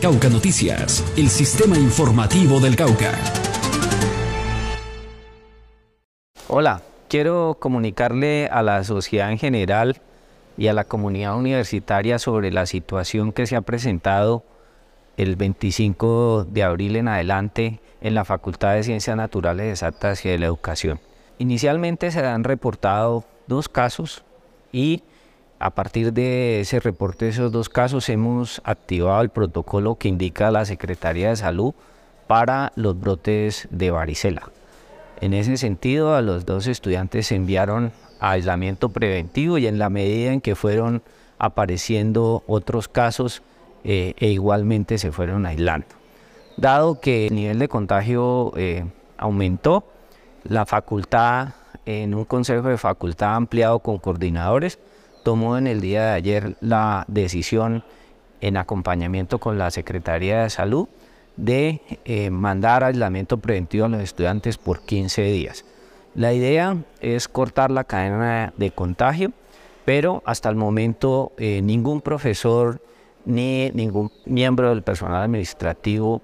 Cauca Noticias, el sistema informativo del Cauca. Hola, quiero comunicarle a la sociedad en general y a la comunidad universitaria sobre la situación que se ha presentado el 25 de abril en adelante en la Facultad de Ciencias Naturales Exactas y de la Educación. Inicialmente se han reportado dos casos y a partir de ese reporte de esos dos casos hemos activado el protocolo que indica la Secretaría de Salud para los brotes de varicela. En ese sentido, a los dos estudiantes se enviaron a aislamiento preventivo y en la medida en que fueron apareciendo otros casos, eh, e igualmente se fueron aislando. Dado que el nivel de contagio eh, aumentó, la facultad, en un consejo de facultad ampliado con coordinadores, tomó en el día de ayer la decisión en acompañamiento con la Secretaría de Salud de eh, mandar aislamiento preventivo a los estudiantes por 15 días. La idea es cortar la cadena de contagio, pero hasta el momento eh, ningún profesor ni ningún miembro del personal administrativo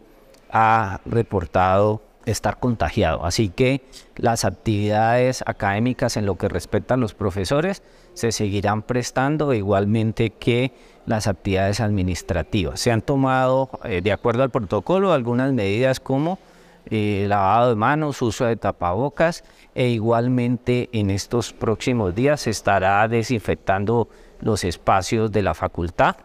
ha reportado estar contagiado. Así que las actividades académicas en lo que a los profesores se seguirán prestando igualmente que las actividades administrativas. Se han tomado, eh, de acuerdo al protocolo, algunas medidas como eh, lavado de manos, uso de tapabocas e igualmente en estos próximos días se estará desinfectando los espacios de la facultad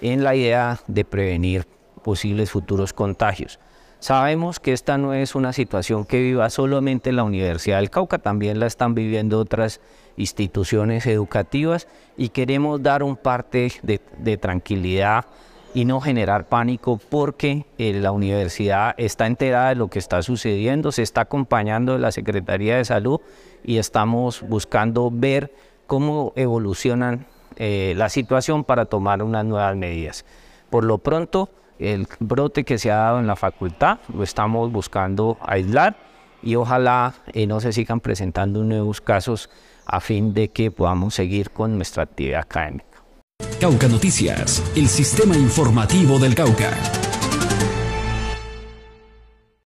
en la idea de prevenir posibles futuros contagios. Sabemos que esta no es una situación que viva solamente la Universidad del Cauca, también la están viviendo otras instituciones educativas y queremos dar un parte de, tranquilidad y no generar pánico porque eh, la universidad está enterada de lo que está sucediendo, se está acompañando de la Secretaría de Salud y estamos buscando ver cómo evolucionan eh, la situación para tomar unas nuevas medidas. Por lo pronto, el brote que se ha dado en la facultad lo estamos buscando aislar y ojalá eh, no se sigan presentando nuevos casos a fin de que podamos seguir con nuestra actividad académica. Cauca Noticias, el sistema informativo del Cauca.